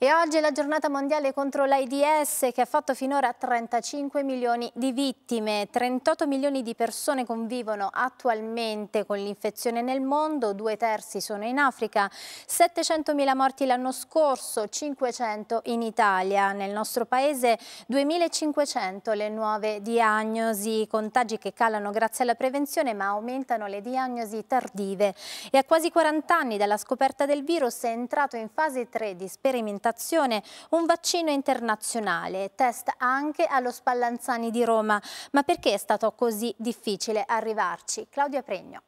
E oggi è la giornata mondiale contro l'AIDS che ha fatto finora 35 milioni di vittime. 38 milioni di persone convivono attualmente con l'infezione nel mondo, due terzi sono in Africa, 700 mila morti l'anno scorso, 500 in Italia. Nel nostro paese 2500 le nuove diagnosi, contagi che calano grazie alla prevenzione ma aumentano le diagnosi tardive. E a quasi 40 anni dalla scoperta del virus è entrato in fase 3 di sperimentazione sperimentazione un vaccino internazionale, test anche allo Spallanzani di Roma. Ma perché è stato così difficile arrivarci? Claudia Pregno.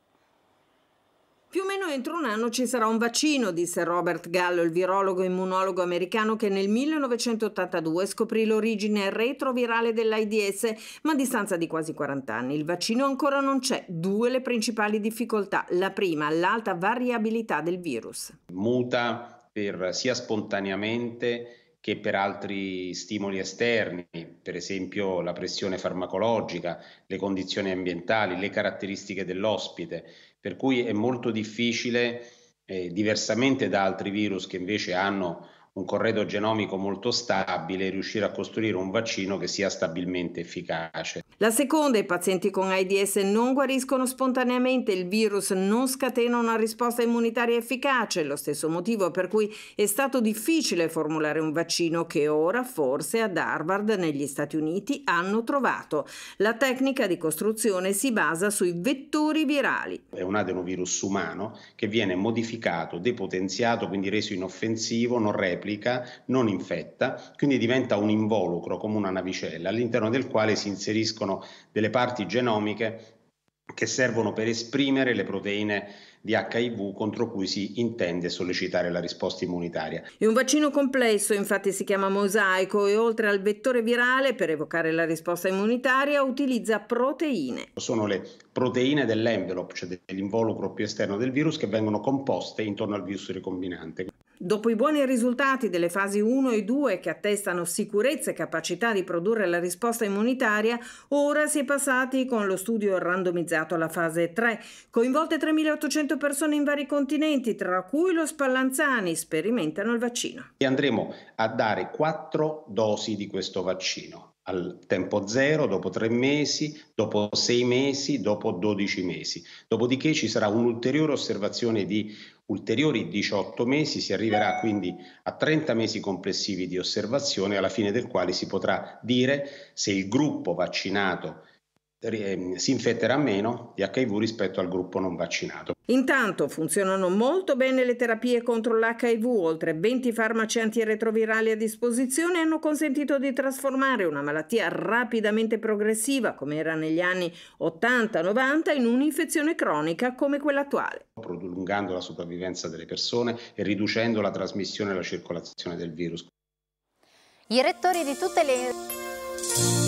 Più o meno entro un anno ci sarà un vaccino, disse Robert Gallo, il virologo immunologo americano che nel 1982 scoprì l'origine retrovirale dell'AIDS, ma a distanza di quasi 40 anni il vaccino ancora non c'è. Due le principali difficoltà. La prima, l'alta variabilità del virus. Muta per, sia spontaneamente che per altri stimoli esterni, per esempio la pressione farmacologica, le condizioni ambientali, le caratteristiche dell'ospite, per cui è molto difficile, eh, diversamente da altri virus che invece hanno un corredo genomico molto stabile, riuscire a costruire un vaccino che sia stabilmente efficace. La seconda, i pazienti con AIDS non guariscono spontaneamente, il virus non scatena una risposta immunitaria efficace, lo stesso motivo per cui è stato difficile formulare un vaccino che ora forse ad Harvard negli Stati Uniti hanno trovato. La tecnica di costruzione si basa sui vettori virali. È un adenovirus umano che viene modificato, depotenziato, quindi reso inoffensivo, non replica, non infetta, quindi diventa un involucro come una navicella all'interno del quale si inseriscono sono delle parti genomiche che servono per esprimere le proteine di HIV contro cui si intende sollecitare la risposta immunitaria. È un vaccino complesso, infatti si chiama mosaico e oltre al vettore virale per evocare la risposta immunitaria utilizza proteine. Sono le proteine dell'envelope, cioè dell'involucro più esterno del virus che vengono composte intorno al virus ricombinante. Dopo i buoni risultati delle fasi 1 e 2 che attestano sicurezza e capacità di produrre la risposta immunitaria, ora si è passati con lo studio randomizzato alla fase 3, coinvolte 3.800 persone in vari continenti, tra cui lo Spallanzani, sperimentano il vaccino. E andremo a dare quattro dosi di questo vaccino al tempo zero, dopo tre mesi, dopo sei mesi, dopo dodici mesi. Dopodiché ci sarà un'ulteriore osservazione di ulteriori 18 mesi, si arriverà quindi a 30 mesi complessivi di osservazione, alla fine del quale si potrà dire se il gruppo vaccinato Ehm, si infetterà meno di HIV rispetto al gruppo non vaccinato. Intanto funzionano molto bene le terapie contro l'HIV, oltre 20 farmaci antiretrovirali a disposizione hanno consentito di trasformare una malattia rapidamente progressiva, come era negli anni 80-90, in un'infezione cronica come quella attuale. Prolungando la sopravvivenza delle persone e riducendo la trasmissione e la circolazione del virus. I rettori di tutte le...